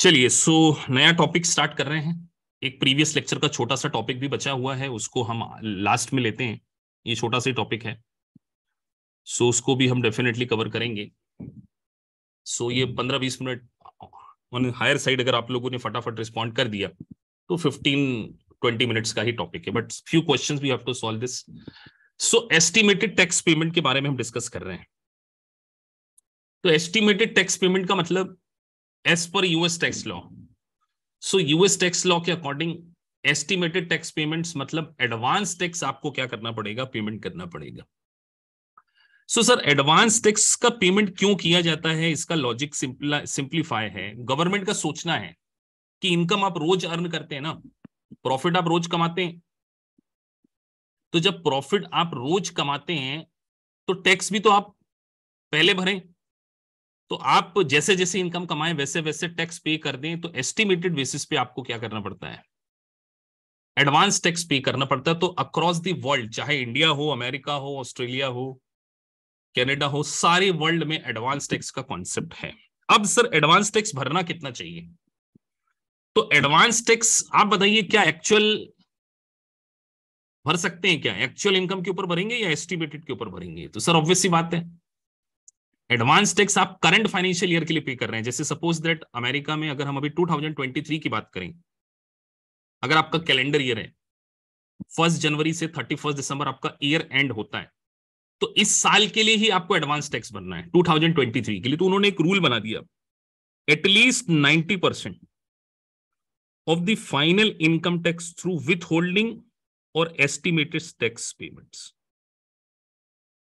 चलिए सो नया topic start कर रहे हैं एक प्रीवियस लेक्चर का छोटा सा टॉपिक भी बचा हुआ है उसको हम लास्ट में लेते हैं ये छोटा सा टॉपिक है सो so, उसको भी हम डेफिनेटली कवर करेंगे सो so, ये पंद्रह बीस मिनट ऑन हायर साइड अगर आप लोगों ने फटाफट रिस्पॉन्ड कर दिया तो फिफ्टीन ट्वेंटी मिनट्स का ही टॉपिक है but few question we have to solve this so estimated tax payment के बारे में हम डिस्कस कर रहे हैं तो एस्टिमेटेड टैक्स पेमेंट का मतलब एस पर US tax law so US tax law के अकॉर्डिंग एस्टिमेटेड टैक्स पेमेंट्स मतलब एडवांस टैक्स आपको क्या करना पड़ेगा पेमेंट करना पड़ेगा सो सर एडवांस टैक्स का पेमेंट क्यों किया जाता है इसका लॉजिक सिंप्लीफाई है गवर्नमेंट का सोचना है कि इनकम आप रोज अर्न करते हैं ना प्रॉफिट आप रोज कमाते हैं तो जब प्रॉफिट आप रोज कमाते हैं तो टैक्स भी तो आप पहले भरें तो आप जैसे जैसे इनकम कमाएं वैसे वैसे टैक्स पे कर दें तो एस्टिमेटेड बेसिस पे आपको क्या करना पड़ता है एडवांस टैक्स पे करना पड़ता है तो अक्रॉस दी वर्ल्ड चाहे इंडिया हो अमेरिका हो ऑस्ट्रेलिया हो कनाडा हो सारे वर्ल्ड में एडवांस टैक्स का कॉन्सेप्ट है अब सर एडवांस टैक्स भरना कितना चाहिए तो एडवांस टैक्स आप बताइए क्या एक्चुअल भर सकते हैं क्या एक्चुअल इनकम के ऊपर भरेंगे या एस्टिमेटेड के ऊपर भरेंगे तो सर ऑब्वियसली बात है एडवांस टैक्स आप करंट फाइनेंशियल ईयर के लिए पे कर रहे हैं जैसे सपोज दैट अमेरिका में अगर हम अभी 2023 की बात करें अगर आपका कैलेंडर ईयर है फर्स्ट जनवरी से थर्टी फर्स्ट दिसंबर आपका ईयर एंड होता है तो इस साल के लिए ही आपको एडवांस टैक्स बनना है 2023 के लिए तो उन्होंने एक रूल बना दिया at least ninety percent of the final income tax through withholding और एस्टिमेटेड टैक्स पेमेंट्स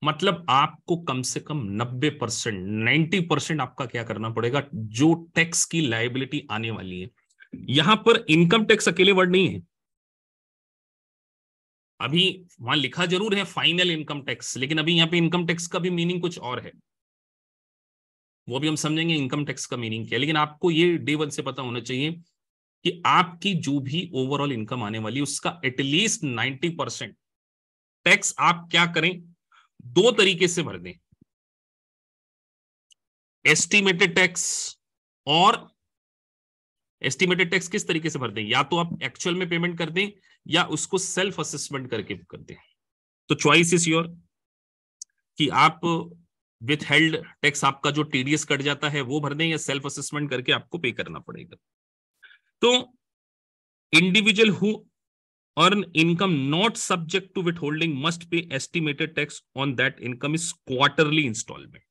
मतलब आपको कम से कम 90 परसेंट नाइन्टी परसेंट आपका क्या करना पड़ेगा जो टैक्स की लाइबिलिटी आने वाली है यहां पर इनकम टैक्स अकेले वर्ड नहीं है अभी वहां लिखा जरूर है फाइनल इनकम टैक्स लेकिन अभी यहां पे इनकम टैक्स का भी मीनिंग कुछ और है वो भी हम समझेंगे इनकम टैक्स का मीनिंग क्या लेकिन आपको ये डे वन से पता होना चाहिए कि आपकी जो भी ओवरऑल इनकम आने वाली उसका एटलीस्ट नाइन्टी परसेंट टैक्स आप क्या करें दो तरीके से भर दें एस्टिमेटेड टैक्स और एस्टिमेटेड टैक्स किस तरीके से भर दें या तो आप एक्चुअल में पेमेंट कर दें या उसको सेल्फ असेसमेंट करके कर दें तो चॉइस इज योर कि आप विथ हेल्ड टैक्स आपका जो टीडीएस कट जाता है वो भर दें या सेल्फ असेसमेंट करके आपको पे करना पड़ेगा तो individual who earn income not subject to withholding must pay estimated tax on that income is quarterly installment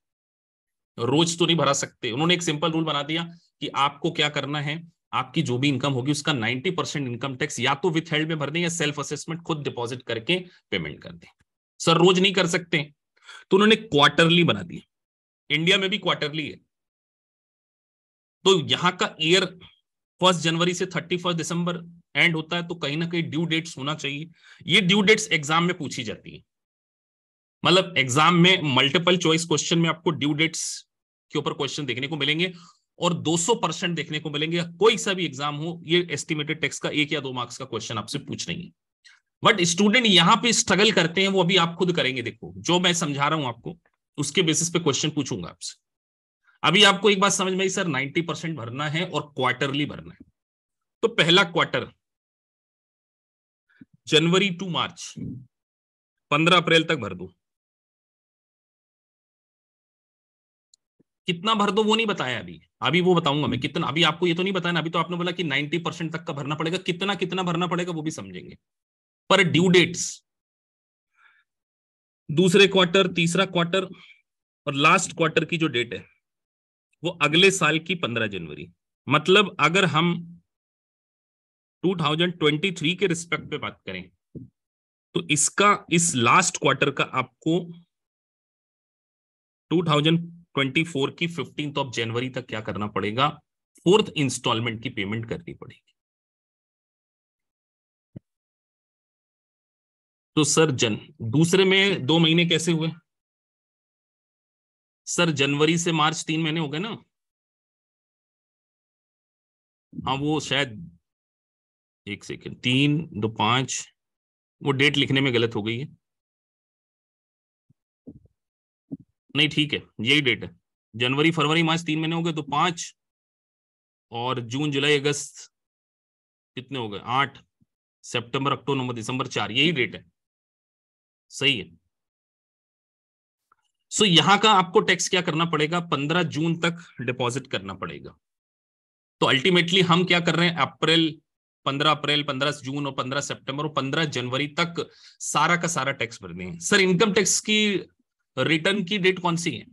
रोज तो नहीं भरा सकते उन्होंने एक सिंपल रूल बना दिया कि आपको क्या करना है आपकी जो भी इनकम होगी उसका 90 परसेंट इनकम टैक्स या तो विथ हेल्ड में भर दें या सेल्फ असेसमेंट खुद डिपॉजिट करके पेमेंट कर दें सर रोज नहीं कर सकते तो उन्होंने क्वार्टरली बना दिया इंडिया में भी क्वार्टरली है तो यहां का ईयर फर्स्ट जनवरी से थर्टी फर्स्ट दिसंबर एंड होता है तो कहीं ना कहीं ड्यू डेट्स होना चाहिए ये ड्यू डेट्स एग्जाम में पूछी जाती है मतलब एग्जाम में मल्टीपल चॉइस क्वेश्चन में आपको ड्यू डेट्स के ऊपर क्वेश्चन देखने को मिलेंगे और 200 परसेंट देखने को मिलेंगे कोई सा भी एग्जाम हो ये एस्टिमेटेड टेक्स का एक या दो मार्क्स का क्वेश्चन आपसे पूछ रही है बट स्टूडेंट यहाँ पे स्ट्रगल करते हैं वो अभी आप खुद करेंगे देखो जो मैं समझा रहा हूं आपको उसके बेसिस पे क्वेश्चन पूछूंगा आपसे अभी आपको एक बात समझ में आई सर नाइनटी भरना है और क्वार्टरली भरना है तो पहला क्वार्टर जनवरी टू मार्च पंद्रह अप्रैल तक भर दो कितना भर दो वो नहीं बताया अभी अभी वो बताऊंगा मैं कितना अभी आपको ये तो नहीं बताया अभी तो आपने बोला कि नाइनटी परसेंट तक का भरना पड़ेगा कितना कितना भरना पड़ेगा वो भी समझेंगे पर ड्यू डेट्स दूसरे क्वार्टर तीसरा क्वार्टर और लास्ट क्वार्टर की जो डेट है वो अगले साल की पंद्रह जनवरी मतलब अगर हम 2023 के रिस्पेक्ट पे बात करें तो इसका इस लास्ट क्वार्टर का आपको 2024 की फिफ्टींथ ऑफ जनवरी तक क्या करना पड़ेगा फोर्थ इंस्टॉलमेंट की पेमेंट करनी पड़ेगी तो सर जन दूसरे में दो महीने कैसे हुए सर जनवरी से मार्च तीन महीने हो गए ना हाँ वो शायद एक सेकेंड तीन दो पांच वो डेट लिखने में गलत हो गई है नहीं ठीक है यही डेट है जनवरी फरवरी मार्च तीन महीने हो गए तो पांच और जून जुलाई अगस्त कितने हो गए आठ सितंबर अक्टूबर नवंबर दिसंबर चार यही डेट है सही है सो so, यहां का आपको टैक्स क्या करना पड़ेगा पंद्रह जून तक डिपॉजिट करना पड़ेगा तो अल्टीमेटली हम क्या कर रहे हैं अप्रैल पंद्रह अप्रैल पंद्रह जून और पंद्रह सितंबर और पंद्रह जनवरी तक सारा का सारा टैक्स भर दें सर इनकम टैक्स की रिटर्न की डेट कौन सी है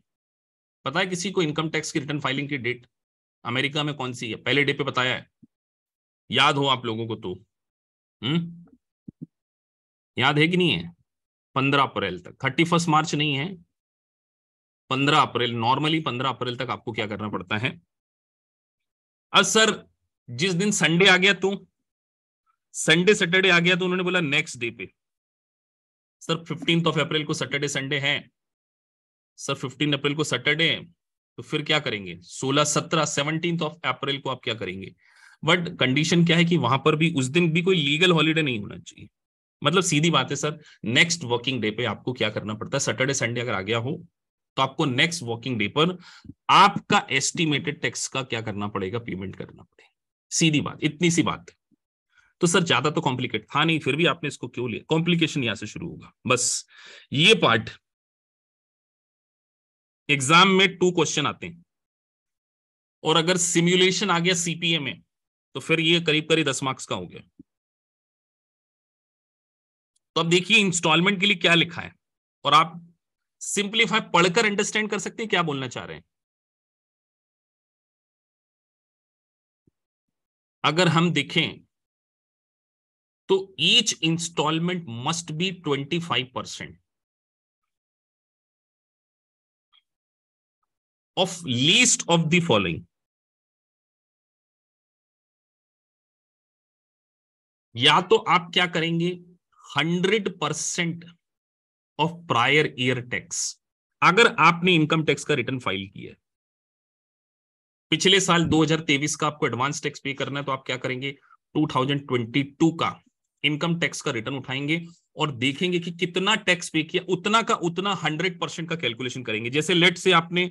पता है किसी को इनकम टैक्स की रिटर्न फाइलिंग की डेट अमेरिका में कौन सी है पहले डे पे बताया है याद हो आप लोगों को तो हम्म याद है कि नहीं है पंद्रह अप्रैल तक थर्टी फर्स्ट मार्च नहीं है पंद्रह अप्रैल नॉर्मली पंद्रह अप्रैल तक आपको क्या करना पड़ता है अब सर जिस दिन संडे आ गया तो संडे सैटरडे आ गया तो उन्होंने बोला नेक्स्ट डे पे सर फिफ्टीन ऑफ अप्रैल को सैटरडे संडे है सर फिफ्टीन अप्रैल को सैटरडे है तो फिर क्या करेंगे सोलह सत्रह सेवनटीन ऑफ अप्रैल को आप क्या करेंगे बट कंडीशन क्या है कि वहां पर भी उस दिन भी कोई लीगल हॉलीडे नहीं होना चाहिए मतलब सीधी बात है सर नेक्स्ट वर्किंग डे पे आपको क्या करना पड़ता है सैटरडे संडे अगर आ गया हो तो आपको नेक्स्ट वर्किंग डे पर आपका एस्टिमेटेड टैक्स का क्या करना पड़ेगा पेमेंट करना पड़ेगा सीधी बात इतनी सी बात है तो सर ज्यादा तो कॉम्प्लिकेट था नहीं फिर भी आपने इसको क्यों लिया कॉम्प्लिकेशन यहां से शुरू होगा बस ये पार्ट एग्जाम में टू क्वेश्चन आते हैं और अगर सिमुलेशन आ गया सीपीए में तो फिर ये करीब करीब दस मार्क्स का हो गया तो अब देखिए इंस्टॉलमेंट के लिए क्या लिखा है और आप सिंप्लीफाई पढ़कर अंडरस्टैंड कर सकते हैं क्या बोलना चाह रहे हैं अगर हम देखें तो each installment must be twenty five percent of least of the following या तो आप क्या करेंगे hundred percent of prior year tax अगर आपने इनकम टैक्स का रिटर्न फाइल किया पिछले साल 2023 का आपको एडवांस टैक्स पे करना है तो आप क्या करेंगे 2022 का इनकम टैक्स का रिटर्न उठाएंगे और देखेंगे कि कितना टैक्स पे किया उतना का उतना हंड्रेड परसेंट का कैलकुलेशन करेंगे जैसे लेट से आपने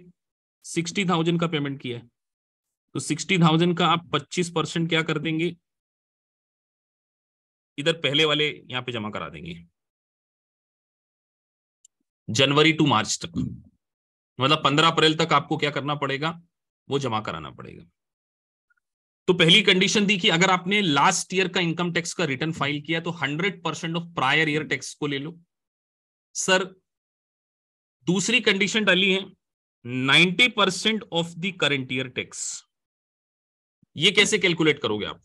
सिक्सटी थाउजेंड का पेमेंट किया है तो सिक्सटी थाउजेंड का आप पच्चीस परसेंट क्या कर देंगे इधर पहले वाले यहाँ पे जमा करा देंगे जनवरी टू मार्च तक मतलब पंद्रह अप्रैल तक आपको क्या करना पड़ेगा वो जमा कराना पड़ेगा तो पहली कंडीशन दी कि अगर आपने लास्ट ईयर का इनकम टैक्स का रिटर्न फाइल किया तो hundred percent of prior year tax को ले लो सर दूसरी कंडीशन डाली है ninety percent of the current year tax ये कैसे कैलकुलेट करोगे आप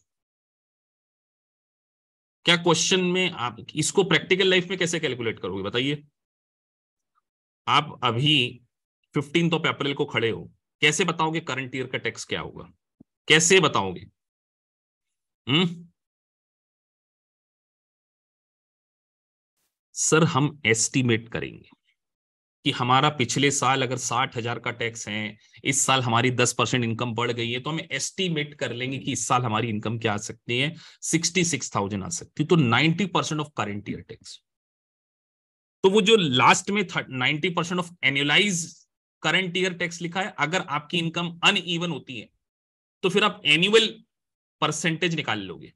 क्या क्वेश्चन में आप इसको प्रैक्टिकल लाइफ में कैसे कैलकुलेट करोगे बताइए आप अभी फिफ्टीन ऑफ अप्रैल को खड़े हो कैसे बताओगे करंट ईयर का टैक्स क्या होगा कैसे बताओगे हम्म सर हम एस्टिमेट करेंगे कि हमारा पिछले साल अगर साठ हजार का टैक्स है इस साल हमारी दस परसेंट इनकम बढ़ गई है तो हम एस्टिमेट कर लेंगे कि इस साल हमारी इनकम क्या आ सकती है सिक्सटी सिक्स थाउजेंड आ सकती है तो ninety percent of current year tax तो वो जो लास्ट में ninety percent of annualize current year tax लिखा है अगर आपकी इनकम अन होती है तो फिर आप एनुअल परसेंटेज निकाल लोगे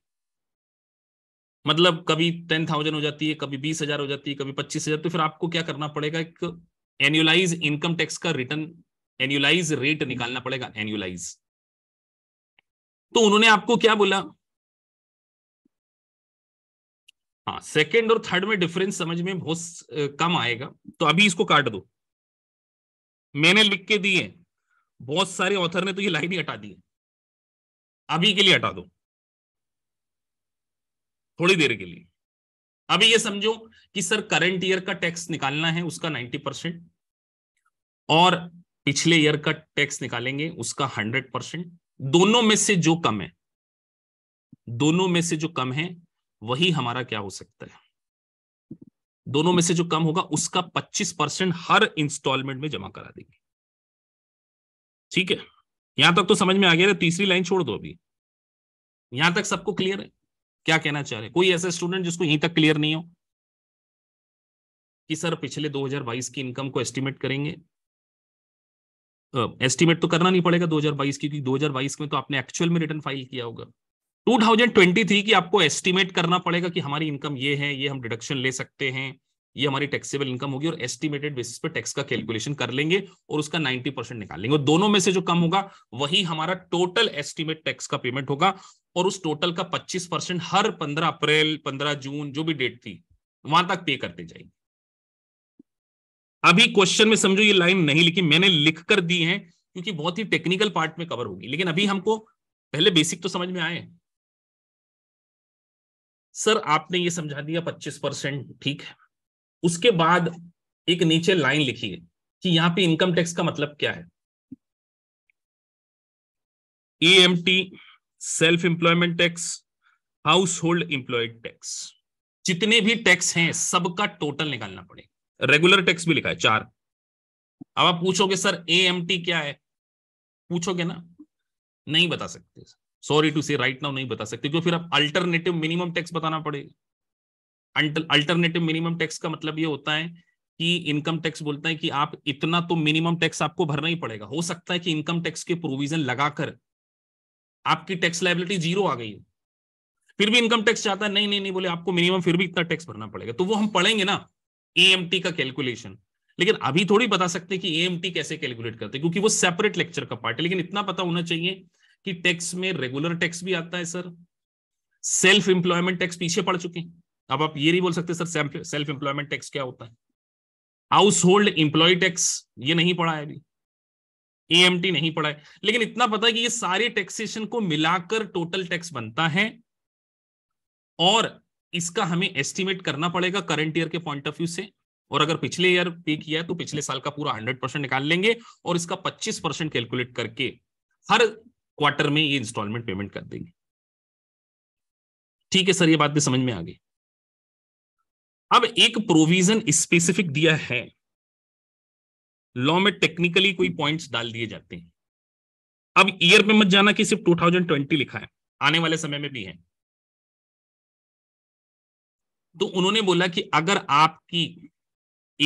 मतलब कभी टेन थाउजेंड हो जाती है कभी बीस हजार हो जाती है कभी पच्चीस हजार तो फिर आपको क्या करना पड़ेगा एक एनुअलाइज इनकम टैक्स का रिटर्न एनुअलाइज रेट निकालना पड़ेगा एनुअलाइज तो उन्होंने आपको क्या बोला हाँ सेकेंड और थर्ड में डिफरेंस समझ में बहुत कम आएगा तो अभी इसको काट दो मैंने लिख के दिए बहुत सारे ऑथर ने तो ये लाइन ही हटा दी है अभी के लिए हटा दो थोड़ी देर के लिए अभी ये समझो कि सर करंट ईयर का टैक्स निकालना है उसका नाइन्टी परसेंट और पिछले ईयर का टैक्स निकालेंगे उसका हंड्रेड परसेंट दोनों में से जो कम है दोनों में से जो कम है वही हमारा क्या हो सकता है दोनों में से जो कम होगा उसका पच्चीस परसेंट हर इंस्टॉलमेंट में जमा करा देंगे ठीक है यहां तक तो समझ में आ गया तीसरी लाइन छोड़ दो अभी यहां तक सबको क्लियर है क्या कहना चाह रहे कोई ऐसा स्टूडेंट जिसको यहीं तक क्लियर नहीं हो कि सर पिछले 2022 की इनकम को एस्टिमेट करेंगे एस्टिमेट तो करना नहीं पड़ेगा 2022 की क्योंकि 2022 में तो आपने एक्चुअल में रिटर्न फाइल किया होगा 2023 कि आपको एस्टिमेट करना पड़ेगा कि हमारी इनकम ये है ये हम डिडक्शन ले सकते हैं ये हमारी टैक्सेबल इनकम होगी और एस्टिमेटेड बेसिस पे टैक्स का कैलकुलेशन कर लेंगे और उसका 90 परसेंट निकाल लेंगे और दोनों में से जो कम होगा वही हमारा टोटल एस्टिमेट टैक्स का पेमेंट होगा और उस टोटल का 25 परसेंट हर 15 अप्रैल 15 जून जो भी डेट थी वहां तक पे करते जाएंगे अभी क्वेश्चन में समझो ये लाइन नहीं लिखी मैंने लिख कर दी है क्योंकि बहुत ही टेक्निकल पार्ट में कवर होगी लेकिन अभी हमको पहले बेसिक तो समझ में आए सर आपने ये समझा दिया 25 परसेंट ठीक है उसके बाद एक नीचे लाइन लिखिए कि यहां पे इनकम टैक्स का मतलब क्या है E M T self employment tax house hold employed tax जितने भी टैक्स हैं सबका टोटल निकालना पड़ेगा रेगुलर टैक्स भी लिखा है चार अब आप पूछोगे सर ए एम टी क्या है पूछोगे ना नहीं बता सकते sorry to say right now नहीं बता सकते क्यों फिर आप अल्टरनेटिव मिनिमम टैक्स बताना पड़ेगा अल्टरनेटिव मिनिमम टैक्स का मतलब ये होता है कि इनकम टैक्स बोलता है कि आप इतना तो मिनिमम टैक्स आपको भरना ही पड़ेगा हो सकता है कि इनकम टैक्स के प्रोविजन लगाकर आपकी टैक्स लाइबिलिटी जीरो आ गई हो फिर भी इनकम टैक्स चाहता है नहीं नहीं नहीं बोले आपको मिनिमम फिर भी इतना टैक्स भरना पड़ेगा तो वो हम पढ़ेंगे ना ए का कैलकुलेशन लेकिन अभी थोड़ी बता सकते हैं कि ए कैसे कैलकुलेट करते हैं क्योंकि वो सेपरेट लेक्चर का पार्ट है लेकिन इतना पता होना चाहिए कि टैक्स में रेगुलर टैक्स भी आता है सर सेल्फ एम्प्लॉयमेंट टैक्स पीछे पड़ चुके हैं अब आप ये नहीं बोल सकते सर सेल्फ एम्प्लॉयमेंट टैक्स क्या होता है हाउस होल्ड एम्प्लॉय टैक्स ये नहीं पढ़ा है अभी एएमटी नहीं पढ़ा है लेकिन इतना पता है कि ये सारे टैक्सेशन को मिलाकर टोटल टैक्स बनता है और इसका हमें एस्टिमेट करना पड़ेगा करंट ईयर के पॉइंट ऑफ व्यू से और अगर पिछले ईयर पे किया तो पिछले साल का पूरा हंड्रेड परसेंट निकाल लेंगे और इसका पच्चीस परसेंट कैलकुलेट करके हर क्वार्टर में ये इंस्टॉलमेंट पेमेंट कर देंगे ठीक है सर ये बात भी समझ में आ गई अब एक प्रोविजन स्पेसिफिक दिया है लॉ में टेक्निकली कोई पॉइंट्स डाल दिए जाते हैं अब ईयर पे मत जाना कि सिर्फ 2020 लिखा है आने वाले समय में भी है तो उन्होंने बोला कि अगर आपकी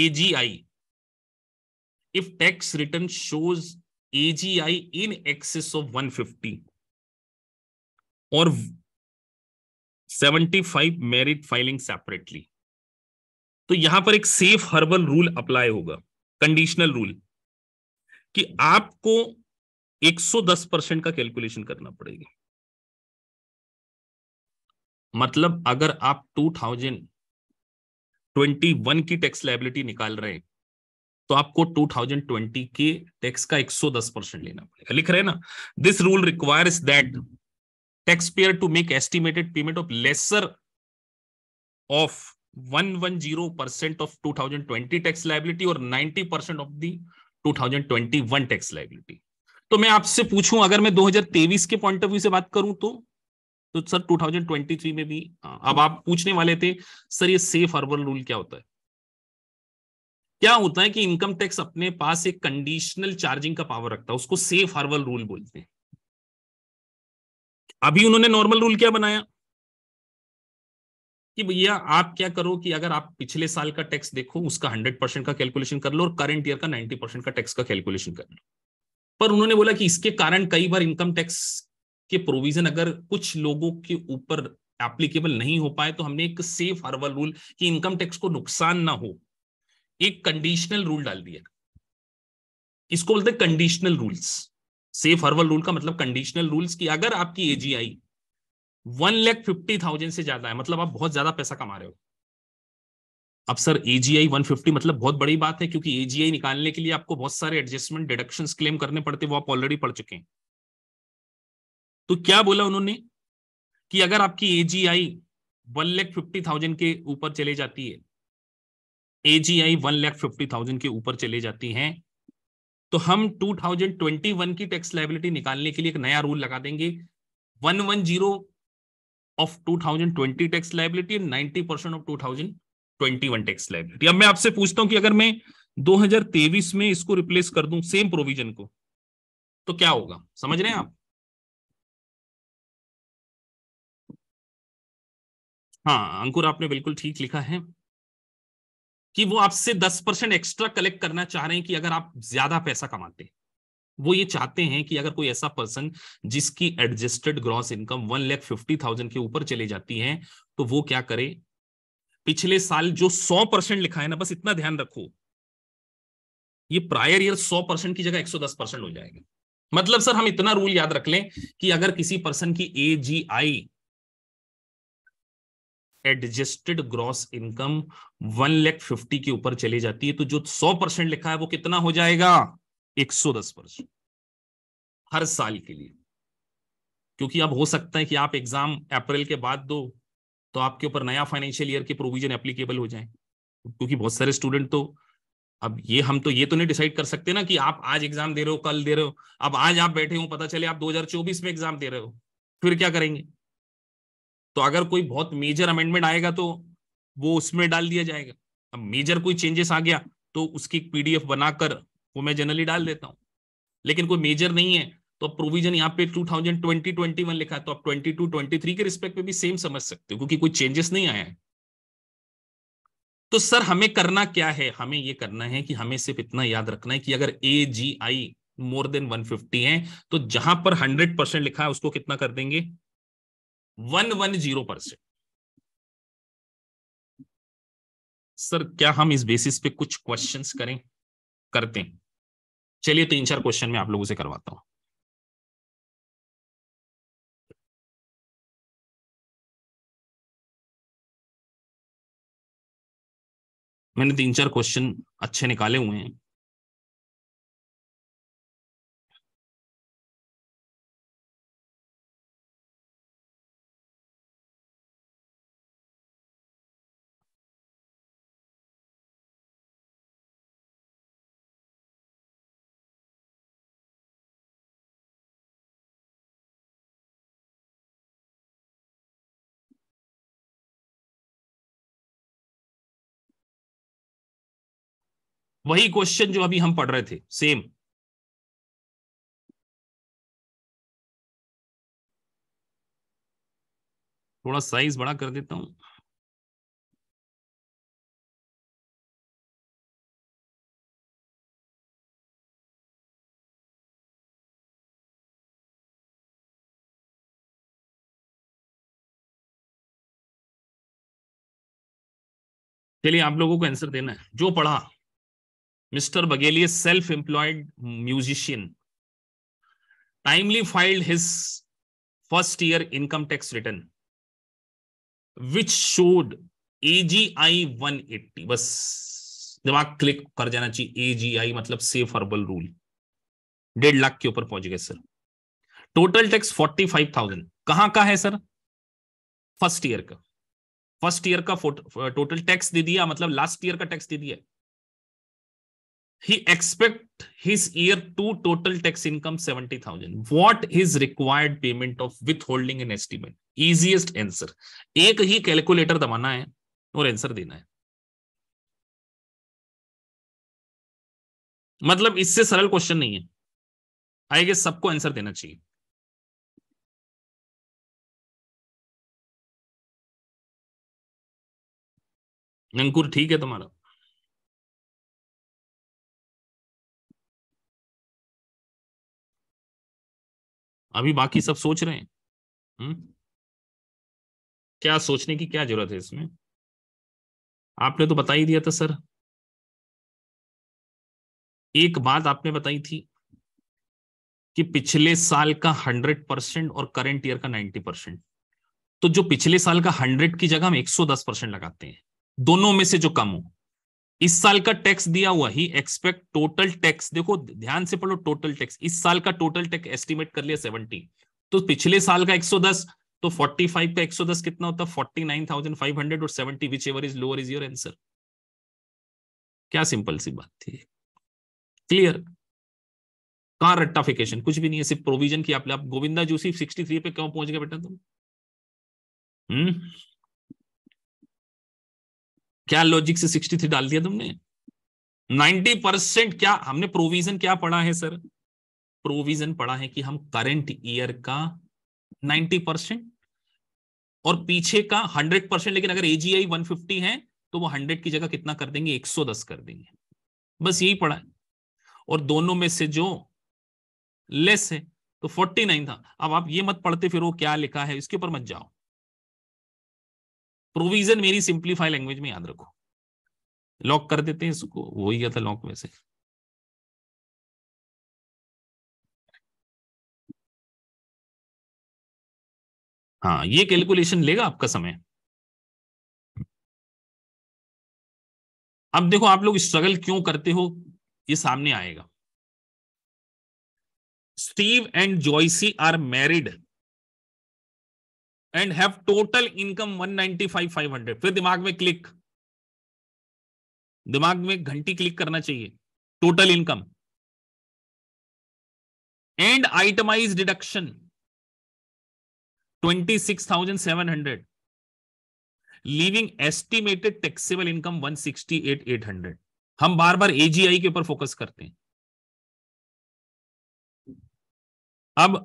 AGI if tax return shows AGI in excess of 150 और 75 मेरिट फाइलिंग सेपरेटली तो यहां पर एक सेफ हर्बल रूल अप्लाई होगा कंडीशनल रूल कि आपको 110 परसेंट का कैलकुलेशन करना पड़ेगा मतलब अगर आप 2021 की टैक्स लाइबिलिटी निकाल रहे हैं तो आपको 2020 के टैक्स का 110 परसेंट लेना पड़ेगा लिख रहे हैं ना this rule requires that tax payer to make estimated payment of lesser of 110% of 2020 tax liability और 90% ऑफ दी 2021 टैक्स लाइबिलिटी तो मैं आपसे पूछूं अगर मैं 2023 के पॉइंट ऑफ व्यू से बात करूं तो तो सर 2023 में भी अब आप पूछने वाले थे सर ये सेफ हार्बर रूल क्या होता है क्या होता है कि इनकम टैक्स अपने पास एक कंडीशनल चार्जिंग का पावर रखता है उसको सेफ हार्बर रूल बोलते हैं अभी उन्होंने नॉर्मल रूल क्या बनाया कि भैया आप क्या करो कि अगर आप पिछले साल का टैक्स देखो उसका हंड्रेड परसेंट का कैलकुलेशन कर लो और करंट ईयर का नाइन्टी परसेंट का टैक्स का कैलकुलेशन कर लो पर उन्होंने बोला कि इसके कारण कई बार इनकम टैक्स के प्रोविजन अगर कुछ लोगों के ऊपर एप्लीकेबल नहीं हो पाए तो हमने एक सेफ हर्बल रूल कि इनकम टैक्स को नुकसान ना हो एक कंडीशनल रूल डाल दिया इसको बोलते conditional rules safe harbor rule का मतलब कंडीशनल रूल्स की अगर आपकी AGI one lakh fifty thousand से ज्यादा है मतलब आप बहुत ज्यादा पैसा कमा रहे हो अब सर एजीआई फिफ्टी मतलब बहुत बड़ी बात है क्योंकि एजीआई निकालने के लिए आपको बहुत सारे एडजस्टमेंट डिडक्शन क्लेम करने पड़ते वो आप ऑलरेडी पढ़ चुके हैं तो क्या बोला उन्होंने कि अगर आपकी AGI one lakh fifty thousand के ऊपर चले जाती है AGI one lakh fifty thousand के ऊपर चले जाती है तो हम टू थाउजेंड ट्वेंटी वन की टैक्स लाइबिलिटी निकालने के लिए एक नया रूल लगा देंगे one one zero of 2020 tax liability and 90 percent of 2021 tax liability अब मैं आपसे पूछता हूं कि अगर मैं 2023 में इसको रिप्लेस कर दूं सेम प्रोविजन को तो क्या होगा समझ रहे हैं आप हाँ अंकुर आपने बिल्कुल ठीक लिखा है कि वो आपसे दस परसेंट एक्स्ट्रा कलेक्ट करना चाह रहे हैं कि अगर आप ज्यादा पैसा कमाते हैं वो ये चाहते हैं कि अगर कोई ऐसा पर्सन जिसकी adjusted gross income one lakh fifty thousand के ऊपर चले जाती है तो वो क्या करे पिछले साल जो सौ परसेंट लिखा है ना बस इतना ध्यान रखो ये प्रायर ईयर सौ परसेंट की जगह एक सौ दस परसेंट हो जाएगा मतलब सर हम इतना रूल याद रख लें कि अगर किसी पर्सन की A G I adjusted gross income one lakh fifty के ऊपर चली जाती है तो जो सौ परसेंट लिखा है वो कितना हो जाएगा 110 परसेंट हर साल के लिए क्योंकि अब हो सकता है कि आप एग्जाम अप्रैल के बाद दो तो आपके ऊपर नया फाइनेंशियल ईयर के प्रोविजन एप्लीकेबल हो जाए क्योंकि बहुत सारे स्टूडेंट तो अब ये हम तो ये तो नहीं डिसाइड कर सकते ना कि आप आज एग्जाम दे रहे हो कल दे रहे हो अब आज आप बैठे हो पता चले आप 2024 में एग्जाम दे रहे हो फिर क्या करेंगे तो अगर कोई बहुत मेजर अमेंडमेंट आएगा तो वो उसमें डाल दिया जाएगा अब मेजर कोई चेंजेस आ गया तो उसकी पीडीएफ बनाकर वो मैं जनरली डाल देता हूँ लेकिन कोई मेजर नहीं है तो अब प्रोविजन यहाँ पे ट्वेंटी वन लिखा है तो आप ट्वेंटी टू ट्वेंटी थ्री के रिस्पेक्ट में भी सेम समझ सकते हो क्योंकि कोई चेंजेस नहीं आया है तो सर हमें करना क्या है हमें ये करना है कि हमें सिर्फ इतना याद रखना है कि अगर A G I more than one fifty है तो जहां पर हंड्रेड परसेंट लिखा है उसको कितना कर देंगे one one zero percent sir क्या हम इस बेसिस पे कुछ क्वेश्चंस करें करते हैं चलिए तीन चार क्वेश्चन में आप लोगों से करवाता हूं मैंने तीन चार क्वेश्चन अच्छे निकाले हुए हैं वही क्वेश्चन जो अभी हम पढ़ रहे थे सेम थोड़ा साइज बड़ा कर देता हूं चलिए आप लोगों को आंसर देना है जो पढ़ा Mr. Bagheli is self-employed musician. Timely filed his first year income tax return, which showed AGI 180. बस दिमाग क्लिक कर जाना चाहिए AGI मतलब सेफ हर्बल रूल डेढ़ लाख के ऊपर पहुंच गए sir total tax forty five thousand कहां का है सर फर्स्ट ईयर का फर्स्ट ईयर का टोटल टैक्स दे दिया मतलब लास्ट ईयर का टैक्स दे दिया he expect his year two total tax income 70000 what is required payment of withholding and estimate easiest answer एक ही calculator दबाना है और answer देना है मतलब इससे सरल क्वेश्चन नहीं है आई गेस सबको आंसर देना चाहिए अंकुर ठीक है तुम्हारा अभी बाकी सब सोच रहे हैं हुँ? हम्म? क्या सोचने की क्या जरूरत है इसमें आपने तो बता ही दिया था सर एक बात आपने बताई थी कि पिछले साल का हंड्रेड परसेंट और करंट ईयर का नाइन्टी परसेंट तो जो पिछले साल का हंड्रेड की जगह हम एक सौ दस परसेंट लगाते हैं दोनों में से जो कम हो इस साल का टैक्स दिया हुआ ही एक्सपेक्ट टोटल टैक्स देखो ध्यान से पढ़ो टोटल टैक्स इस साल का टोटल टैक्स एस्टिमेट कर लिया सेवेंटी तो पिछले साल का एक सौ दस तो फोर्टी फाइव का एक सौ दस कितना होता है हंड्रेड और seventy whichever is lower is your answer क्या सिंपल सी बात थी क्लियर कहा रट्टाफिकेशन कुछ भी नहीं है सिर्फ प्रोविजन की आप, गोविंदा जोशी सिक्सटी थ्री पे क्यों पहुंच गया बेटा तुम हम्म क्या लॉजिक से 63 डाल दिया तुमने 90 परसेंट क्या हमने प्रोविजन क्या पढ़ा है सर प्रोविजन पढ़ा है कि हम करंट ईयर का 90 परसेंट और पीछे का 100 परसेंट लेकिन अगर एजीआई 150 है तो वो 100 की जगह कितना कर देंगे 110 कर देंगे बस यही पढ़ा है और दोनों में से जो लेस है तो 49 था अब आप ये मत पढ़ते फिर वो क्या लिखा है इसके ऊपर मत जाओ प्रोविजन मेरी सिंप्लीफाई लैंग्वेज में याद रखो लॉक कर देते हैं इसको वो ही था लॉक से हाँ ये कैलकुलेशन लेगा आपका समय अब देखो आप लोग स्ट्रगल क्यों करते हो ये सामने आएगा Steve and Joyce are married and have total income 195,500 फिर दिमाग में क्लिक दिमाग में घंटी क्लिक करना चाहिए total income and itemize deduction 26,700 leaving estimated taxable income 168,800 हम बार बार एजीआई के ऊपर फोकस करते हैं अब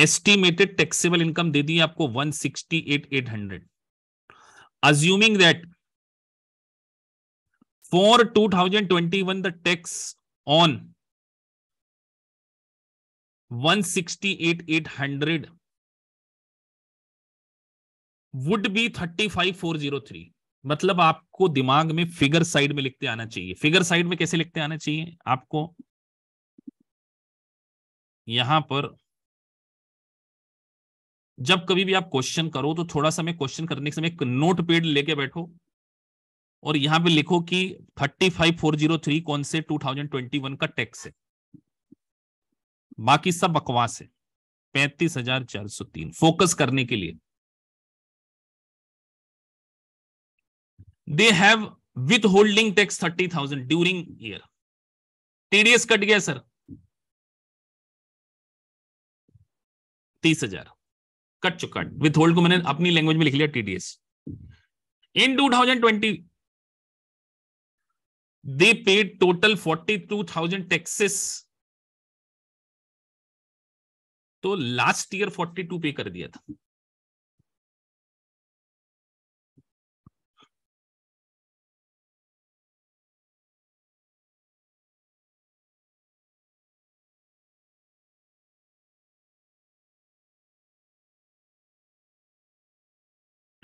एस्टिमेटेड टैक्सेबल इनकम दे दी आपको one sixty eight eight hundred assuming eight eight 2021 would be thirty 168800 four zero 35403 मतलब आपको दिमाग में फिगर साइड में लिखते आना चाहिए फिगर साइड में कैसे लिखते आना चाहिए आपको यहां पर जब कभी भी आप क्वेश्चन करो तो थोड़ा सा मैं क्वेश्चन करने के समय एक नोट पेड लेके बैठो और यहां पे लिखो कि 35403 कौन से 2021 का टैक्स है बाकी सब बकवास है पैंतीस हजार चार सौ तीन फोकस करने के लिए they have withholding tax thirty thousand during year TDS cut गया सर तीस हजार कट चुका विथ होल्ड को मैंने अपनी लैंग्वेज में लिख लिया TDS in 2020 they paid total 42,000 taxes तो लास्ट ईयर 42 पे कर दिया था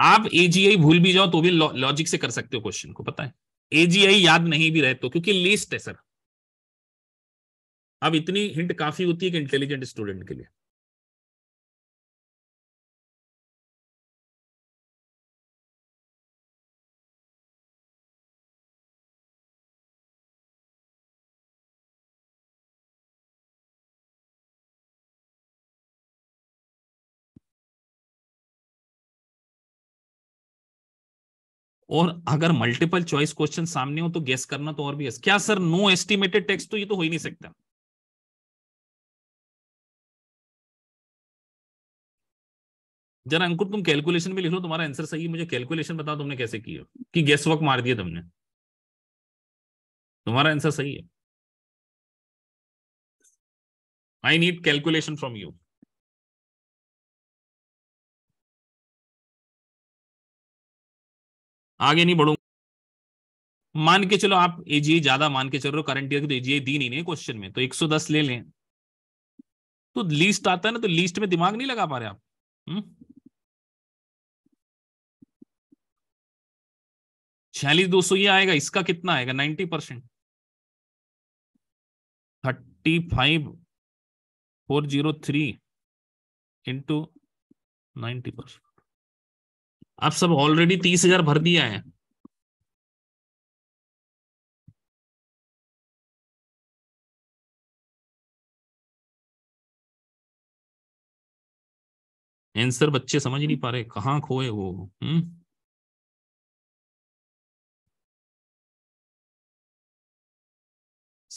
आप एजीआई भूल भी जाओ तो भी लॉजिक से कर सकते हो क्वेश्चन को पता है एजीआई याद नहीं भी रहे तो क्योंकि लिस्ट है सर अब इतनी हिंट काफी होती है कि इंटेलिजेंट स्टूडेंट के लिए और अगर मल्टीपल चॉइस क्वेश्चन सामने हो तो गेस करना तो और भी है क्या सर नो एस्टिमेटेड टैक्स तो ये तो हो ही नहीं सकता जरा अंकुर तुम कैलकुलेशन में लिख लो तुम्हारा आंसर सही है मुझे कैलकुलेशन बताओ तुमने कैसे किया कि गैस वर्क मार दिया तुमने तुम्हारा आंसर सही है I need calculation from you आगे नहीं बढ़ूंगा मान के चलो आप एजीए ज्यादा मान के चल रहे हो करंट ईयर की तो एजीए दी नहीं क्वेश्चन में तो 110 ले लें तो लिस्ट आता है ना तो लिस्ट में दिमाग नहीं लगा पा रहे आप हम्म। छियालीस दो सौ ये आएगा इसका कितना आएगा ninety percent thirty five four zero three into ninety percent आप सब ऑलरेडी तीस हजार भर दिया है आंसर बच्चे समझ नहीं पा रहे कहां खोए वो हम्म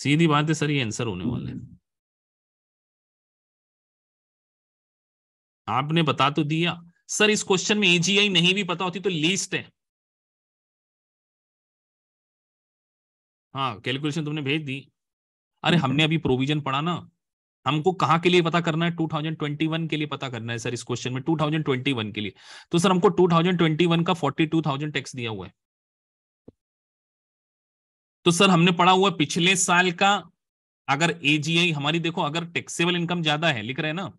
सीधी बात है सर ये आंसर होने वाले आपने बता तो दिया सर इस क्वेश्चन में एजीआई नहीं भी पता होती तो लीस्ट है हाँ कैलकुलेशन तुमने भेज दी अरे हम्म। हमने अभी प्रोविजन पढ़ा ना हमको कहाँ के लिए पता करना है 2021 के लिए पता करना है सर इस क्वेश्चन में 2021 के लिए तो सर हमको 2021 का 42,000 टैक्स दिया हुआ है तो सर हमने पढ़ा हुआ पिछले साल का अगर एजीआई हमारी देखो अगर टैक्सेबल इनकम ज्यादा है लिख रहे हैं ना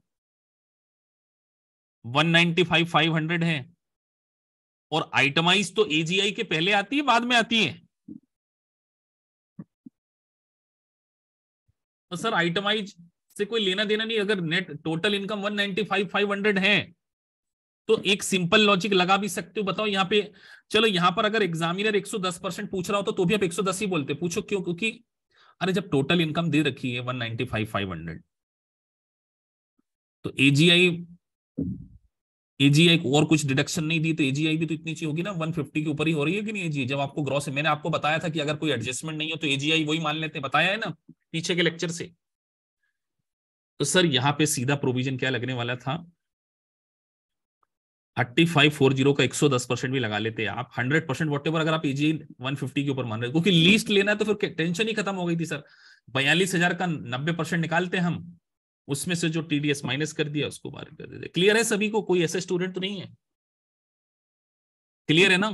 one ninety five five hundred है और आइटमाइज तो एजीआई के पहले आती है बाद में आती है तो सर आइटमाइज से कोई लेना देना नहीं अगर net total income five hundred है तो एक सिंपल लॉजिक लगा भी सकते हो बताओ यहाँ पे चलो यहां पर अगर एग्जामिनर 110 परसेंट पूछ रहा हो तो, तो भी आप 110 ही बोलते पूछो क्यों क्योंकि अरे जब टोटल इनकम दे रखी है 195 500 तो एजीआई एजीआई को और कुछ डिडक्शन नहीं दी तो एजीआई भी तो इतनी चीज होगी ना वन फिफ्टी के ऊपर ही हो रही है कि नहीं एजीआई जब आपको ग्रॉस मैंने आपको बताया था कि अगर कोई एडजस्टमेंट नहीं हो तो एजीआई वही मान लेते हैं बताया है ना पीछे के लेक्चर से तो सर यहाँ पे सीधा प्रोविजन क्या लगने वाला था थर्टी फाइव फोर जीरो का एक सौ दस परसेंट भी लगा लेते हैं आप हंड्रेड परसेंट वोट अगर आप एजी वन फिफ्टी के ऊपर मान रहे हो क्योंकि लीस्ट लेना है तो फिर टेंशन ही खत्म हो गई थी सर बयालीस हजार का नब्बे परसेंट निकालते हम उसमें से जो टीडीएस माइनस कर दिया उसको मार्क कर दिया क्लियर है सभी को कोई ऐसे स्टूडेंट तो नहीं है क्लियर है ना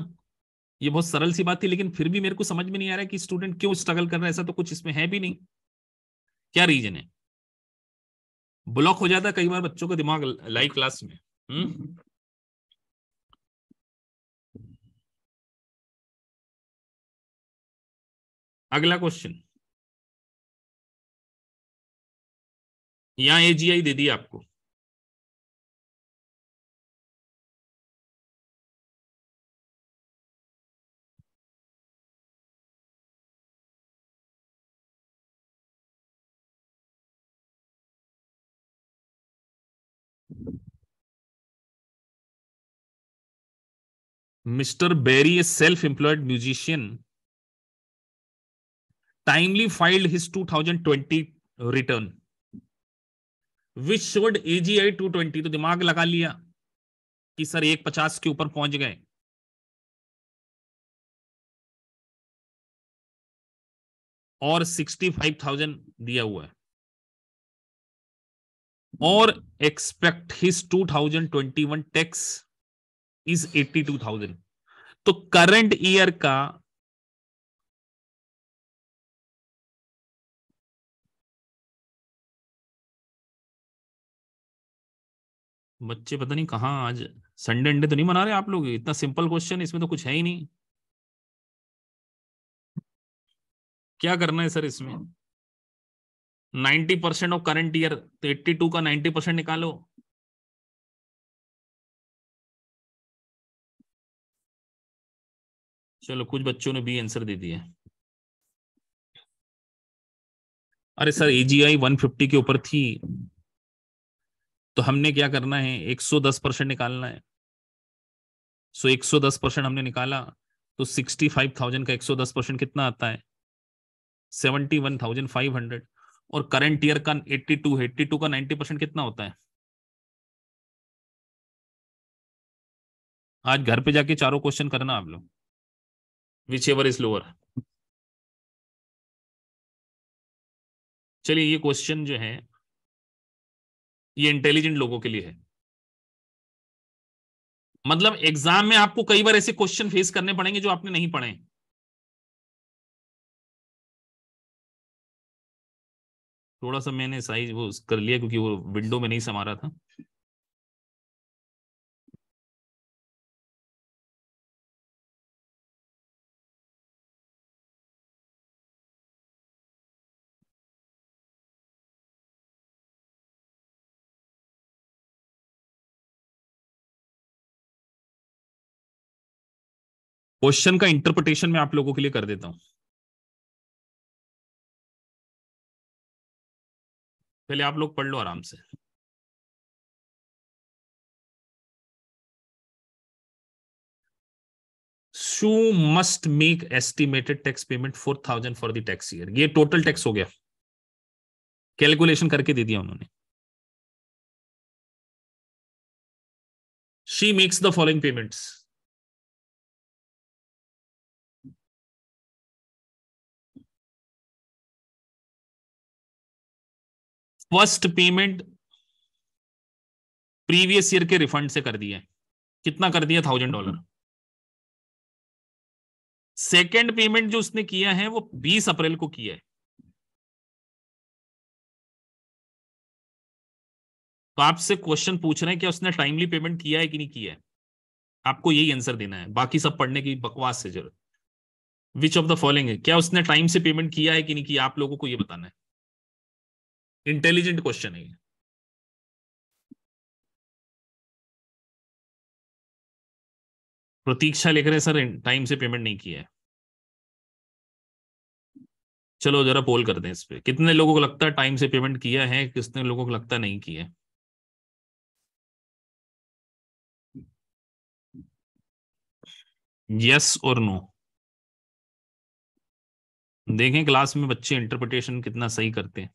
ये बहुत सरल सी बात थी लेकिन फिर भी मेरे को समझ में नहीं आ रहा है कि स्टूडेंट क्यों स्ट्रगल कर रहा है ऐसा तो कुछ इसमें है भी नहीं क्या रीजन है ब्लॉक हो जाता कई बार बच्चों का दिमाग लाइव क्लास में हम्म? अगला क्वेश्चन यहां एजीआई दे दी आपको Mister Berry a self employed musician timely filed his twenty return which showed AGI two twenty तो दिमाग लगा लिया कि सर एक पचास के ऊपर पहुंच गए और सिक्सटी फाइव थाउजेंड दिया हुआ है और expect his two thousand twenty one tax is eighty two thousand तो करंट ईयर का बच्चे पता नहीं कहाँ आज संडे अंडे तो नहीं मना रहे आप लोग इतना सिंपल क्वेश्चन इसमें तो कुछ है ही नहीं क्या करना है सर इसमें ninety percent of current year तो एट्टी टू का नाइन्टी परसेंट निकालो चलो कुछ बच्चों ने भी आंसर दे दिया अरे सर एजीआई 150 के ऊपर थी तो हमने क्या करना है 110 परसेंट निकालना है सो so 110 परसेंट हमने निकाला तो 65,000 का 110 परसेंट कितना आता है 71,500 और करंट ईयर का 82 82 का 90 परसेंट कितना होता है आज घर पे जाके चारों क्वेश्चन करना आप लोग विच एवर इज लोअर चलिए ये क्वेश्चन जो है ये इंटेलिजेंट लोगों के लिए है मतलब एग्जाम में आपको कई बार ऐसे क्वेश्चन फेस करने पड़ेंगे जो आपने नहीं पढ़े थोड़ा सा मैंने साइज वो कर लिया क्योंकि वो विंडो में नहीं समा रहा था क्वेश्चन का इंटरप्रिटेशन मैं आप लोगों के लिए कर देता हूं पहले आप लोग पढ़ लो आराम से she must make estimated tax payment four thousand for the tax year ये टोटल टैक्स हो गया कैलकुलेशन करके दे दिया उन्होंने she makes the following payments first payment previous year के रिफंड से कर दिया कितना कर दिया थाउजेंड डॉलर सेकेंड पेमेंट जो उसने किया है वो बीस अप्रैल को किया है तो आपसे क्वेश्चन पूछ रहे हैं क्या उसने टाइमली पेमेंट किया है कि नहीं किया है आपको यही आंसर देना है बाकी सब पढ़ने की बकवास से जरूरत विच ऑफ द फॉलोइंग है क्या उसने टाइम से पेमेंट किया है कि नहीं किया आप लोगों को यह बताना है इंटेलिजेंट क्वेश्चन है प्रतीक्षा लिख रहे सर टाइम से पेमेंट नहीं किया है चलो जरा पोल करते हैं इस पर कितने लोगों को लगता है टाइम से पेमेंट किया है कितने लोगों को लगता नहीं किया यस और नो देखें क्लास में बच्चे इंटरप्रिटेशन कितना सही करते हैं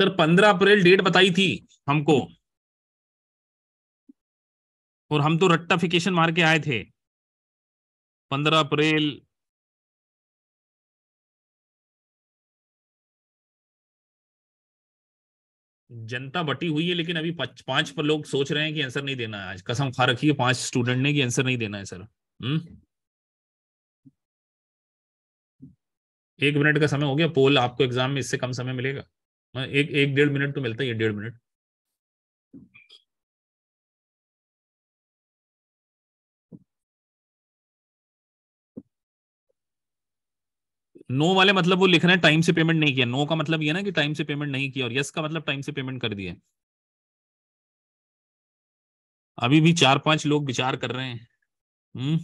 सर पंद्रह अप्रैल डेट बताई थी हमको और हम तो रट्टाफिकेशन मार के आए थे पंद्रह अप्रैल जनता बटी हुई है लेकिन अभी पांच पर लोग सोच रहे हैं कि आंसर नहीं देना है आज कसम खा रखी है पांच स्टूडेंट ने कि आंसर नहीं देना है सर हम्म एक मिनट का समय हो गया पोल आपको एग्जाम में इससे कम समय मिलेगा हाँ, एक एक डेढ़ मिनट तो मिलता ही डेढ़ मिनट नो वाले मतलब वो लिख रहे हैं टाइम से पेमेंट नहीं किया नो का मतलब ये ना कि टाइम से पेमेंट नहीं किया और यस का मतलब टाइम से पेमेंट कर दिया अभी भी चार पांच लोग विचार कर रहे हैं हम्म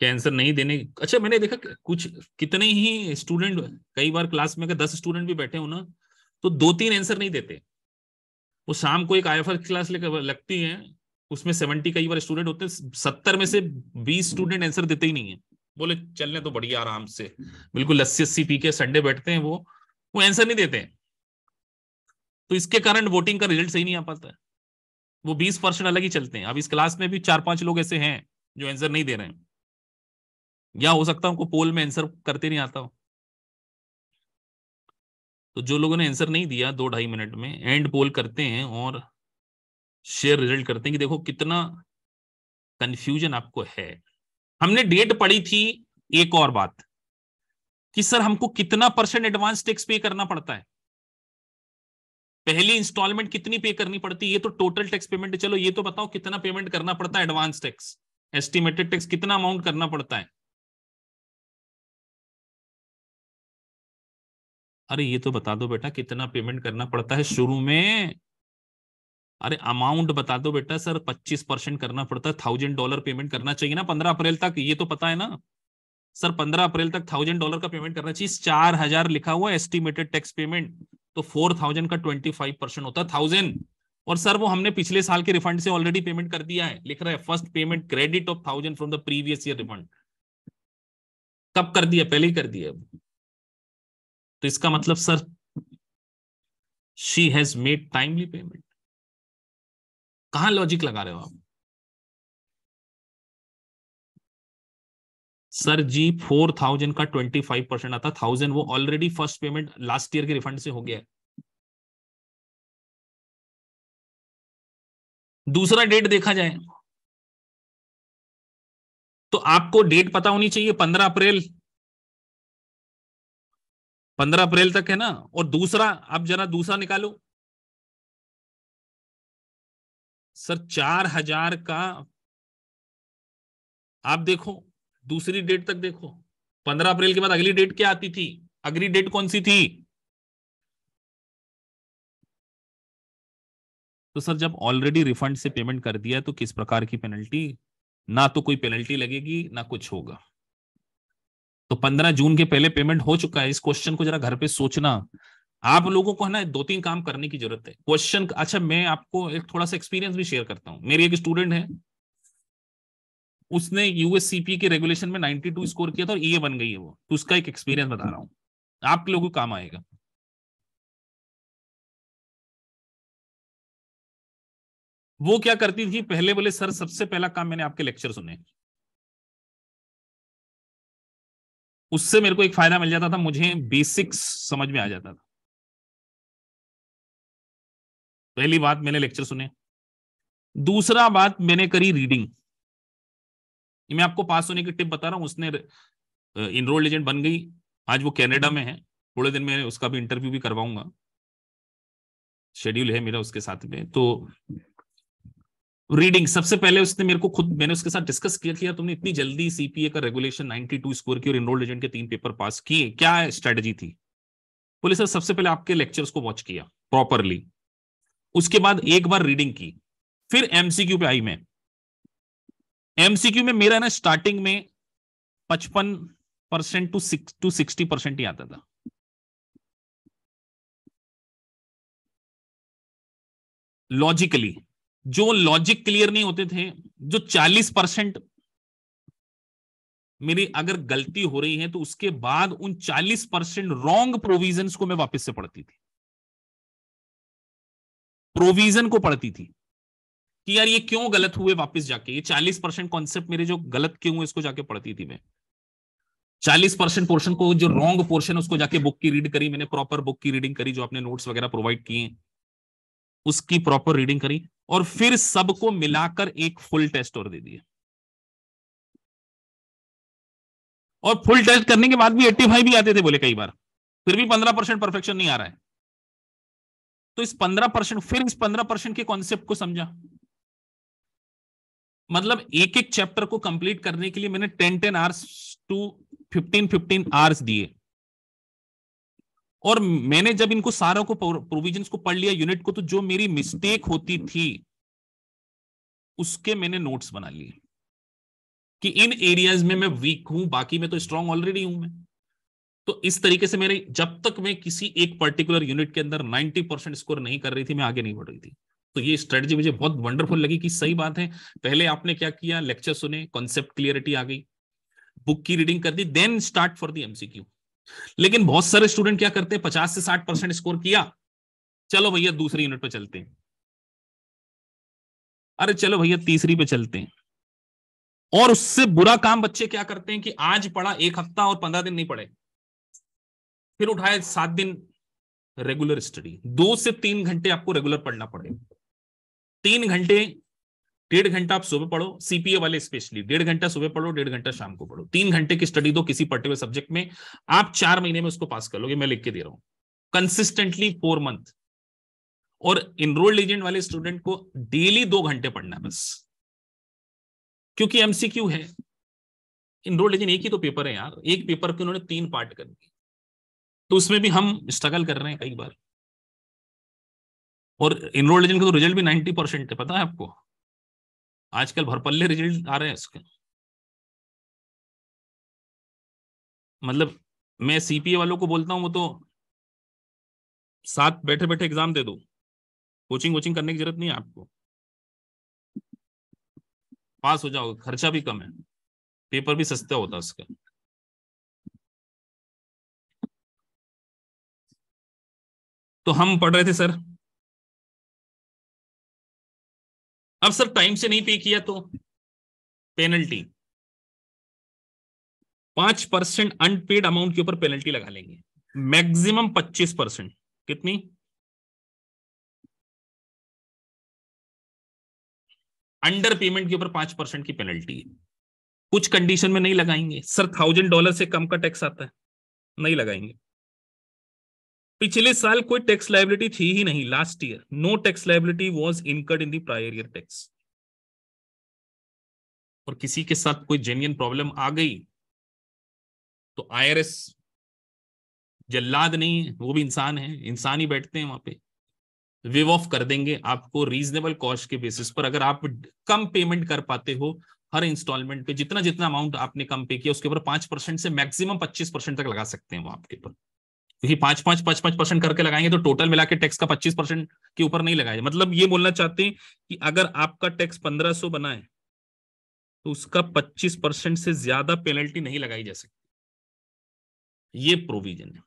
कैंसर नहीं देने अच्छा मैंने देखा कुछ कितने ही स्टूडेंट कई बार क्लास में अगर दस स्टूडेंट भी बैठे हो ना तो दो तीन आंसर नहीं देते वो शाम को एक आई क्लास लेकर लगती है उसमें सेवेंटी कई बार स्टूडेंट होते हैं सत्तर में से बीस स्टूडेंट आंसर देते ही नहीं है बोले चलने तो बढ़िया आराम से बिल्कुल लस्सी अस्सी पी के संडे बैठते हैं वो वो आंसर नहीं देते तो इसके कारण वोटिंग का रिजल्ट सही नहीं आ पाता वो बीस परसेंट अलग ही चलते हैं अब इस क्लास में भी चार पांच लोग ऐसे हैं जो आंसर नहीं दे रहे हैं या हो सकता है उनको पोल में आंसर करते नहीं आता हो तो जो लोगों ने आंसर नहीं दिया दो ढाई मिनट में एंड पोल करते हैं और शेयर रिजल्ट करते हैं कि देखो कितना कंफ्यूजन आपको है हमने डेट पढ़ी थी एक और बात कि सर हमको कितना परसेंट एडवांस टैक्स पे करना पड़ता है पहली इंस्टॉलमेंट कितनी पे करनी पड़ती है ये तो टोटल टैक्स पेमेंट चलो ये तो बताओ कितना पेमेंट करना पड़ता है एडवांस टैक्स एस्टिमेटेड टैक्स कितना अमाउंट करना पड़ता है अरे ये तो बता दो बेटा कितना पेमेंट करना पड़ता है शुरू में अरे अमाउंट बता दो बेटा सर पच्चीस परसेंट करना पड़ता है थाउजेंड डॉलर पेमेंट करना चाहिए ना पंद्रह अप्रैल तक ये तो पता है ना सर पंद्रह अप्रैल तक थाउजेंड डॉलर का पेमेंट करना चाहिए चार हजार लिखा हुआ एस्टिमेटेड टैक्स पेमेंट तो फोर थाउजेंड का ट्वेंटी फाइव परसेंट होता है थाउजेंड और सर वो हमने पिछले साल के रिफंड से ऑलरेडी पेमेंट कर दिया है लिख रहा है first payment credit of thousand from the previous year refund कब कर दिया पहले ही कर दिया तो इसका मतलब sir she has made timely payment कहां लॉजिक लगा रहे हो आप सर जी फोर थाउजेंड का ट्वेंटी फाइव परसेंट आता थाउजेंड वो already first payment last year के रिफंड से हो गया है दूसरा डेट देखा जाए तो आपको डेट पता होनी चाहिए पंद्रह अप्रैल पंद्रह अप्रैल तक है ना और दूसरा आप जरा दूसरा निकालो सर चार हजार का आप देखो दूसरी डेट तक देखो पंद्रह अप्रैल के बाद अगली डेट क्या आती थी अगली डेट कौन सी थी तो सर जब ऑलरेडी रिफंड से पेमेंट कर दिया तो किस प्रकार की पेनल्टी ना तो कोई पेनल्टी लगेगी ना कुछ होगा तो पंद्रह जून के पहले पेमेंट हो चुका है इस क्वेश्चन को जरा घर पे सोचना आप लोगों को है ना दो तीन काम करने की जरूरत है क्वेश्चन अच्छा मैं आपको एक थोड़ा सा एक्सपीरियंस भी शेयर करता हूँ मेरी एक स्टूडेंट है उसने यूएससीपी के रेगुलेशन में 92 स्कोर किया था और ये e बन गई है वो तो उसका एक एक्सपीरियंस बता रहा हूँ आप लोगों को काम आएगा वो क्या करती थी पहले बोले सर सबसे पहला काम मैंने आपके लेक्चर सुने उससे मेरे को एक फायदा मिल जाता था मुझे बेसिक्स समझ में आ जाता था पहली बात मैंने लेक्चर सुने दूसरा बात मैंने करी रीडिंग मैं आपको पास होने की टिप बता रहा हूं उसने इनरोल एजेंट बन गई आज वो कनाडा में है थोड़े दिन में उसका भी इंटरव्यू भी करवाऊंगा शेड्यूल है मेरा उसके साथ में तो रीडिंग सबसे पहले उसने मेरे को खुद मैंने उसके साथ डिस्कस किया कि यार तुमने इतनी जल्दी सीपीए का रेगुलेशन 92 स्कोर की और इनरोल्ड एजेंट के तीन पेपर पास किए क्या स्ट्रेटजी थी बोले सर सबसे पहले आपके लेक्चर्स को वॉच किया प्रॉपरली उसके बाद एक बार रीडिंग की फिर एमसीक्यू पे आई मैं एमसीक्यू में मेरा ना स्टार्टिंग में पचपन percent to six to sixty percent ही आता था लॉजिकली जो लॉजिक क्लियर नहीं होते थे जो 40 परसेंट मेरी अगर गलती हो रही है तो उसके बाद उन 40 परसेंट रॉन्ग प्रोविजन को मैं वापस से पढ़ती थी प्रोविजन को पढ़ती थी कि यार ये क्यों गलत हुए वापस जाके ये 40 परसेंट कॉन्सेप्ट मेरे जो गलत क्यों हुए इसको जाके पढ़ती थी मैं 40 परसेंट पोर्शन को जो रॉन्ग पोर्शन उसको जाके बुक की रीड करी मैंने प्रॉपर बुक की रीडिंग करी जो आपने नोट्स वगैरह प्रोवाइड किए उसकी प्रॉपर रीडिंग करी और फिर सबको मिलाकर एक फुल टेस्ट और दे दिए और फुल टेस्ट करने के बाद भी एट्टी फाइव भी आते थे बोले कई बार फिर भी पंद्रह परसेंट परफेक्शन नहीं आ रहा है तो इस पंद्रह परसेंट फिर इस पंद्रह परसेंट के कॉन्सेप्ट को समझा मतलब एक एक चैप्टर को कंप्लीट करने के लिए मैंने ten ten hours to fifteen fifteen hours दिए और मैंने जब इनको सारा को प्रोविजन को पढ़ लिया यूनिट को तो जो मेरी मिस्टेक होती थी उसके मैंने नोट्स बना लिए कि इन एरियाज में मैं वीक हूं बाकी मैं तो स्ट्रांग ऑलरेडी हूं मैं तो इस तरीके से मेरे जब तक मैं किसी एक पर्टिकुलर यूनिट के अंदर 90 परसेंट स्कोर नहीं कर रही थी मैं आगे नहीं बढ़ रही थी तो ये स्ट्रेटजी मुझे बहुत वंडरफुल लगी कि सही बात है पहले आपने क्या किया लेक्चर सुने कॉन्सेप्ट क्लियरिटी आ गई बुक की रीडिंग कर दी then start for the MCQ लेकिन बहुत सारे स्टूडेंट क्या करते हैं पचास से साठ परसेंट स्कोर किया चलो भैया दूसरी यूनिट पे चलते हैं अरे चलो भैया तीसरी पे चलते हैं और उससे बुरा काम बच्चे क्या करते हैं कि आज पढ़ा एक हफ्ता और पंद्रह दिन नहीं पढ़े फिर उठाए सात दिन रेगुलर स्टडी दो से तीन घंटे आपको रेगुलर पढ़ना पड़ेगा तीन घंटे डेढ़ घंटा आप सुबह पढ़ो सीपीए वाले स्पेशली डेढ़ घंटा सुबह पढ़ो डेढ़ घंटा शाम को पढ़ो तीन घंटे की स्टडी दो किसी पर्टिकुलर सब्जेक्ट में आप चार महीने में उसको पास कर लोगे मैं लिख के दे रहा हूं कंसिस्टेंटली फोर मंथ और इनरोल्ड एजेंट वाले स्टूडेंट को डेली दो घंटे पढ़ना है बस क्योंकि एमसीक्यू है इनरोल्ड एजेंट एक ही तो पेपर है यार एक पेपर के उन्होंने तीन पार्ट कर दिए तो उसमें भी हम स्ट्रगल कर रहे हैं कई बार और इनरोल्ड एजेंट का तो रिजल्ट भी नाइनटी परसेंट है पता है आपको आजकल भरपल्ले रिजल्ट आ रहे हैं उसके मतलब मैं सीपीए वालों को बोलता हूं वो तो साथ बैठे बैठे एग्जाम दे दो कोचिंग वोचिंग करने की जरूरत नहीं है आपको पास हो जाओगे खर्चा भी कम है पेपर भी सस्ता होता है उसका तो हम पढ़ रहे थे सर अब सर टाइम से नहीं पे किया तो पेनल्टी पांच परसेंट अनपेड अमाउंट के ऊपर पेनल्टी लगा लेंगे मैक्सिमम पच्चीस परसेंट कितनी अंडर पेमेंट के ऊपर पांच परसेंट की पेनल्टी है कुछ कंडीशन में नहीं लगाएंगे सर थाउजेंड डॉलर से कम का टैक्स आता है नहीं लगाएंगे पिछले साल कोई टैक्स लाइबिलिटी थी ही नहीं last year no tax liability was incurred in prior year tax और किसी के साथ कोई जेन्यन प्रॉब्लम आ गई तो आईआरएस जल्लाद नहीं है वो भी इंसान है इंसान ही बैठते हैं वहां पे वेव ऑफ कर देंगे आपको रीजनेबल कॉस्ट के बेसिस पर अगर आप कम पेमेंट कर पाते हो हर इंस्टॉलमेंट पे जितना जितना अमाउंट आपने कम पे किया उसके ऊपर पांच परसेंट से मैक्सिमम पच्चीस परसेंट तक लगा सकते हैं वो आपके ऊपर क्योंकि पांच पांच पांच पांच परसेंट करके लगाएंगे तो टोटल मिला के टैक्स का पच्चीस परसेंट के ऊपर नहीं लगाया मतलब ये बोलना चाहते हैं कि अगर आपका टैक्स पंद्रह सौ बनाए तो उसका पच्चीस परसेंट से ज्यादा पेनल्टी नहीं लगाई जा सकती ये प्रोविजन है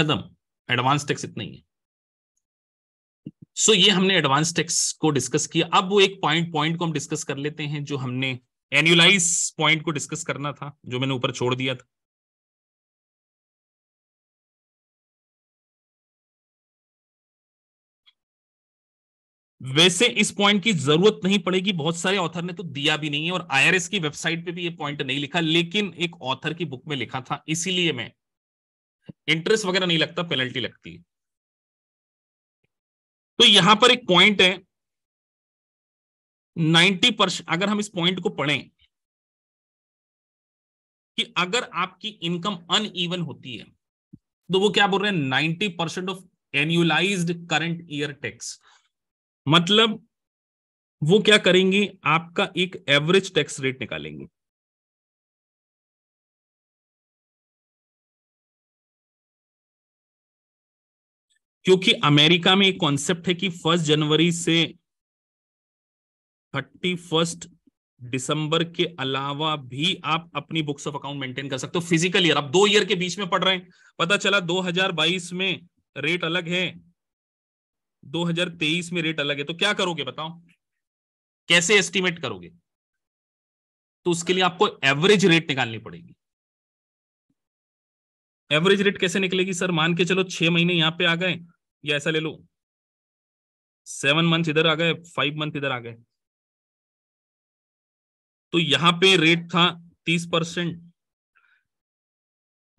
खत्म एडवांस टैक्स इतना ही है सो so, ये हमने एडवांस टैक्स को डिस्कस किया अब वो एक पॉइंट पॉइंट को हम डिस्कस कर लेते हैं जो हमने एनुअलाइज पॉइंट को डिस्कस करना था जो मैंने ऊपर छोड़ दिया था वैसे इस पॉइंट की जरूरत नहीं पड़ेगी बहुत सारे ऑथर ने तो दिया भी नहीं है और आईआरएस की वेबसाइट पे भी ये पॉइंट नहीं लिखा लेकिन एक ऑथर की बुक में लिखा था इसीलिए मैं इंटरेस्ट वगैरह नहीं लगता पेनल्टी लगती है तो यहां पर एक पॉइंट है नाइंटी परसेंट अगर हम इस पॉइंट को पढ़ें कि अगर आपकी इनकम अनइवन होती है तो वो क्या बोल रहे हैं ninety percent of annualized current year tax मतलब वो क्या करेंगी आपका एक एवरेज टैक्स रेट निकालेंगे क्योंकि अमेरिका में एक कॉन्सेप्ट है कि फर्स्ट जनवरी से थर्टी फर्स्ट दिसंबर के अलावा भी आप अपनी बुक्स ऑफ अकाउंट मेंटेन कर सकते हो फिजिकल ईयर आप दो ईयर के बीच में पढ़ रहे हैं पता चला 2022 में रेट अलग है 2023 में रेट अलग है तो क्या करोगे बताओ कैसे एस्टिमेट करोगे तो उसके लिए आपको एवरेज रेट निकालनी पड़ेगी एवरेज रेट कैसे निकलेगी सर मान के चलो छह महीने यहां पे आ गए या ऐसा ले लो सेवन मंथ इधर आ गए फाइव मंथ इधर आ गए तो यहां पे रेट था तीस परसेंट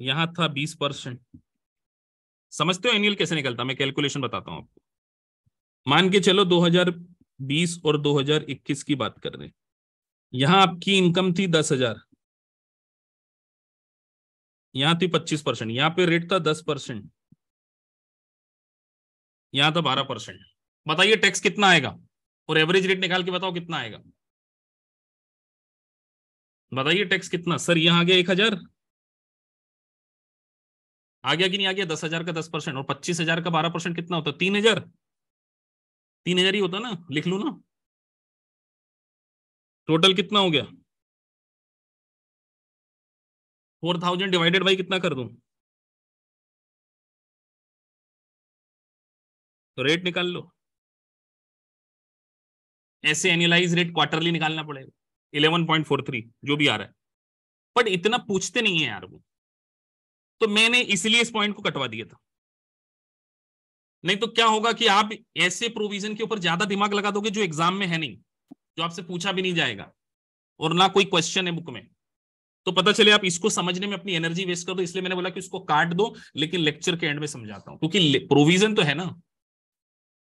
यहां था बीस परसेंट समझते हो एनुअल कैसे निकलता मैं कैलकुलेशन बताता हूं आपको मान के चलो 2020 और 2021 की बात कर रहे हैं यहां आपकी इनकम थी दस हजार यहां थी पच्चीस परसेंट यहां पे रेट था दस परसेंट यहां था बारह परसेंट बताइए टैक्स कितना आएगा और एवरेज रेट निकाल के बताओ कितना आएगा बताइए टैक्स कितना सर यहां आ गया एक हजार आ गया कि नहीं आ गया दस हजार का दस परसेंट और पच्चीस हजार का बारह परसेंट कितना होता है तीन हजार तीन हजार ही होता ना लिख लो ना टोटल कितना हो गया फोर थाउजेंड डिवाइडेड बाई कितना कर दू तो रेट निकाल लो ऐसे एनुअलाइज रेट क्वार्टरली निकालना पड़ेगा इलेवन पॉइंट फोर थ्री जो भी आ रहा है बट इतना पूछते नहीं है यार वो तो मैंने इसलिए इस पॉइंट को कटवा दिया था नहीं तो क्या होगा कि आप ऐसे प्रोविजन के ऊपर ज्यादा दिमाग लगा दोगे जो एग्जाम में है नहीं जो आपसे पूछा भी नहीं जाएगा और ना कोई क्वेश्चन है बुक में तो पता चले आप इसको समझने में अपनी एनर्जी वेस्ट कर दो इसलिए मैंने बोला कि उसको काट दो लेकिन लेक्चर के एंड में समझाता हूं क्योंकि प्रोविजन तो है ना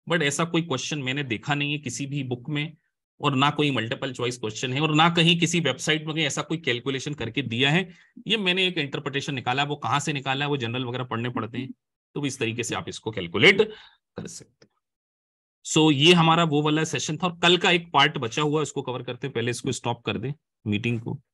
बट ऐसा कोई क्वेश्चन मैंने देखा नहीं है किसी भी बुक में और ना कोई मल्टीपल चॉइस क्वेश्चन है और ना कहीं किसी वेबसाइट में ऐसा कोई कैलकुलेशन करके दिया है ये मैंने एक इंटरप्रिटेशन निकाला वो कहाँ से निकाला है वो जनरल वगैरह पढ़ने पड़ते हैं तो इस तरीके से आप इसको कैलकुलेट कर सकते हैं सो so, ये हमारा वो वाला सेशन था और कल का एक पार्ट बचा हुआ इसको कवर करते हैं पहले इसको स्टॉप कर दें मीटिंग को